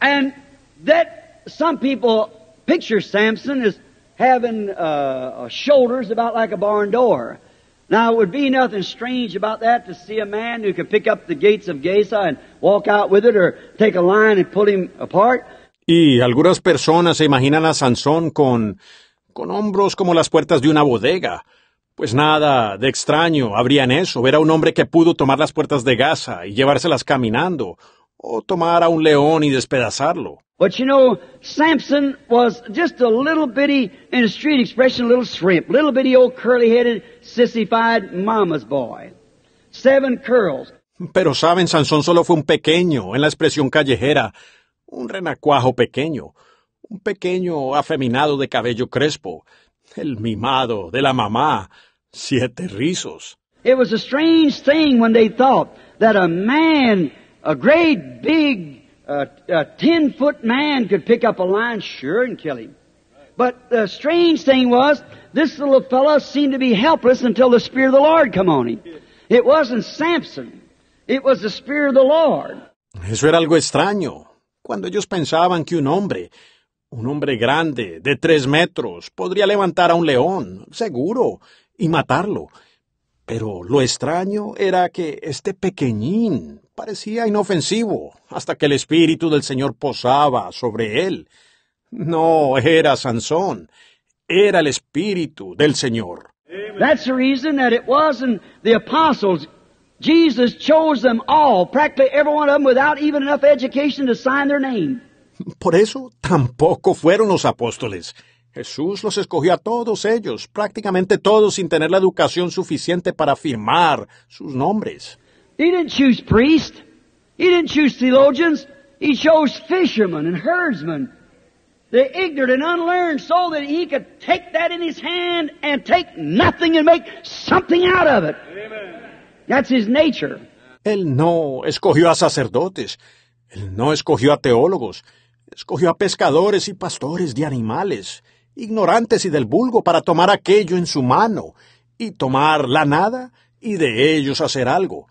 And that some people picture Samson as having uh, shoulders about like a barn door. Now, it would be nothing strange about that to see a man who could pick up the gates of Gaza and walk out with it or take a line and pull him apart. Y algunas personas se imaginan a Sansón con, con hombros como las puertas de una bodega. Pues nada de extraño habría en eso, ver a un hombre que pudo tomar las puertas de Gaza y llevárselas caminando, o tomar a un león y despedazarlo. But you know, Samson was just a little bitty, in the street expression, little shrimp, little bitty old curly-headed, sissified mama's boy. Seven curls. Pero saben, Sansón solo fue un pequeño, en la expresión callejera, un renacuajo pequeño, un pequeño afeminado de cabello crespo, el mimado de la mamá, siete rizos. It was a strange thing when they thought that a man a great big uh, uh ten foot man could pick up a lion sure and kill him. But the strange thing was, this little fellow seemed to be helpless until the Spirit of the Lord come on him. It wasn't Samson. It was the Spirit of the Lord. Eso era algo extraño. Cuando ellos pensaban que un hombre, un hombre grande, de tres metros, podría levantar a un león, seguro, y matarlo. Pero lo extraño era que este pequeñín parecía inofensivo hasta que el espíritu del Señor posaba sobre él. No era Sansón, era el espíritu del Señor. That's the reason that it wasn't the apostles. Jesus chose them all, practically every one of them, without even enough education to sign their name. Por eso tampoco fueron los apóstoles. Jesús los escogió a todos ellos, prácticamente todos sin tener la educación suficiente para firmar sus nombres. He didn't choose priests. He didn't choose theologians. He chose fishermen and herdsmen, the ignorant and unlearned, so that he could take that in his hand and take nothing and make something out of it. Amen. That's his nature. Él no escogió a sacerdotes. Él no escogió a teólogos. Escogió a pescadores y pastores de animales ignorantes y del vulgo, para tomar aquello en su mano y tomar la nada y de ellos hacer algo.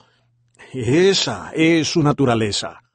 Esa es su naturaleza.